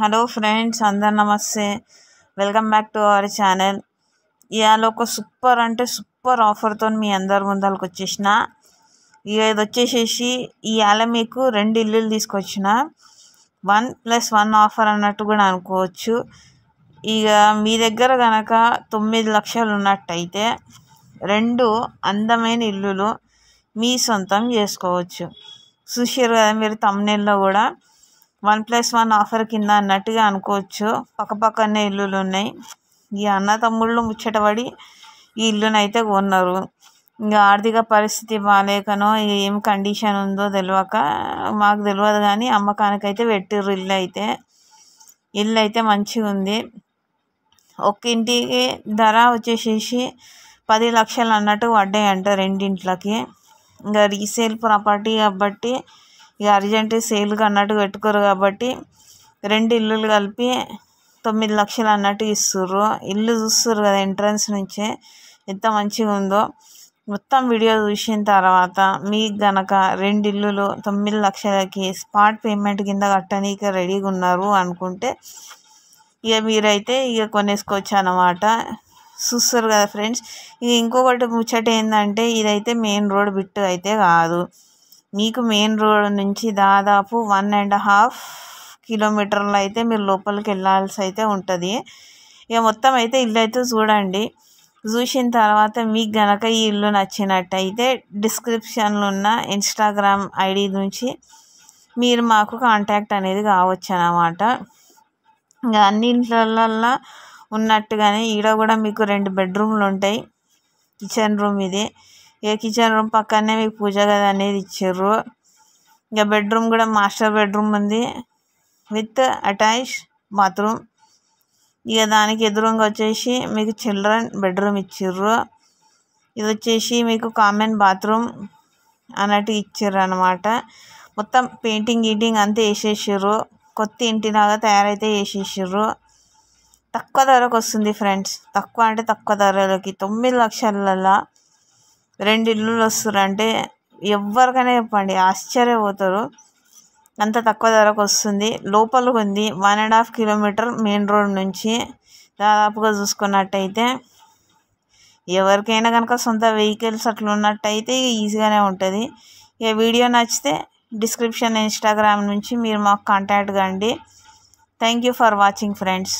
hello friends అందరు నమస్తే welcome back to our channel ఇవాళ ఒక సూపర్ అంటే సూపర్ ఆఫర్తో మీ అందరి ముందరకు వచ్చేసిన ఇక ఇది వచ్చేసేసి ఇవాళ మీకు రెండు ఇల్లులు తీసుకొచ్చిన వన్ ప్లస్ వన్ ఆఫర్ అన్నట్టు కూడా అనుకోవచ్చు ఇక మీ దగ్గర కనుక తొమ్మిది లక్షలు ఉన్నట్టయితే రెండు అందమైన ఇల్లులు మీ సొంతం చేసుకోవచ్చు చూసారు కదా మీరు తమ్నెల్లో కూడా వన్ ప్లస్ వన్ ఆఫర్ కింద అన్నట్టుగా అనుకోవచ్చు పక్కపక్కనే ఇల్లులు ఉన్నాయి ఈ అన్న తమ్ముళ్ళు ముచ్చటబడి ఈ ఇల్లును అయితే కొన్నారు ఇంకా ఆర్థిక పరిస్థితి బాగాలేకనో ఏం కండిషన్ ఉందో తెలియక మాకు తెలియదు కానీ అమ్మకానికైతే పెట్టిర్రు ఇల్లు అయితే ఇల్లు అయితే మంచిగా ఉంది ఒక ఇంటికి ధర వచ్చేసేసి పది లక్షలు అన్నట్టు అంట రెండింట్లకి ఇంకా రీసేల్ ప్రాపర్టీ కాబట్టి ఇక అర్జెంట్ సేల్కి అన్నట్టు పెట్టుకోరు కాబట్టి రెండు ఇల్లులు కలిపి తొమ్మిది లక్షలు అన్నట్టు ఇస్తుర్రు ఇల్లు చూస్తుర్రు కదా ఎంట్రన్స్ నుంచే ఎంత మంచిగా ఉందో మొత్తం వీడియో చూసిన తర్వాత మీకు గనక రెండు ఇల్లులు తొమ్మిది లక్షలకి స్పాట్ పేమెంట్ కింద కట్టనీక రెడీగా ఉన్నారు అనుకుంటే ఇక మీరైతే ఇక కొనేసుకోవచ్చు అన్నమాట చూస్తారు కదా ఫ్రెండ్స్ ఇక ఇంకొకటి ముచ్చట ఏంటంటే ఇదైతే మెయిన్ రోడ్ బిట్టు అయితే కాదు మీకు మెయిన్ రోడ్ నుంచి దాదాపు వన్ అండ్ హాఫ్ కిలోమీటర్లు అయితే మీరు లోపలికి వెళ్ళాల్సి అయితే ఉంటుంది ఇక మొత్తం అయితే ఇల్లు అయితే చూడండి చూసిన తర్వాత మీకు గనక ఈ ఇల్లు నచ్చినట్టయితే డిస్క్రిప్షన్లో ఉన్న ఇన్స్టాగ్రామ్ ఐడి నుంచి మీరు మాకు కాంటాక్ట్ అనేది కావచ్చు అన్నమాట ఇంకా అన్ని ఇంట్లల్లో ఉన్నట్టుగానే ఈడ కూడా మీకు రెండు బెడ్రూమ్లు ఉంటాయి కిచెన్ రూమ్ ఇది ఇక కిచెన్ రూమ్ పక్కనే మీకు పూజ గది అనేది ఇచ్చారు ఇక బెడ్రూమ్ కూడా మాస్టర్ బెడ్రూమ్ ఉంది విత్ అటాచ్ బాత్రూమ్ ఇక దానికి ఎదురుగా వచ్చేసి మీకు చిల్డ్రన్ బెడ్రూమ్ ఇచ్చారు ఇది వచ్చేసి మీకు కామన్ బాత్రూమ్ అన్నట్టు ఇచ్చారు అనమాట మొత్తం పెయింటింగ్ గీటింగ్ అంతా వేసేసారు కొత్త ఇంటిలాగా తయారైతే వేసేసారు తక్కువ ధరకు వస్తుంది ఫ్రెండ్స్ తక్కువ అంటే తక్కువ ధరలోకి తొమ్మిది లక్షలలో రెండు ఇళ్ళు వస్తుర్రు అంటే ఎవరికైనా చెప్పండి ఆశ్చర్యపోతారు అంత తక్కువ ధరకు వస్తుంది లోపల ఉంది one and half kilometre main road నుంచి దాదాపుగా చూసుకున్నట్టయితే ఎవరికైనా కనుక సొంత వెహికల్స్ అట్లా ఉన్నట్టయితే ఈజీగానే ఉంటుంది ఇక వీడియో నచ్చితే డిస్క్రిప్షన్ ఇన్స్టాగ్రామ్ నుంచి మీరు మాకు కాంటాక్ట్ కండి thank you for watching friends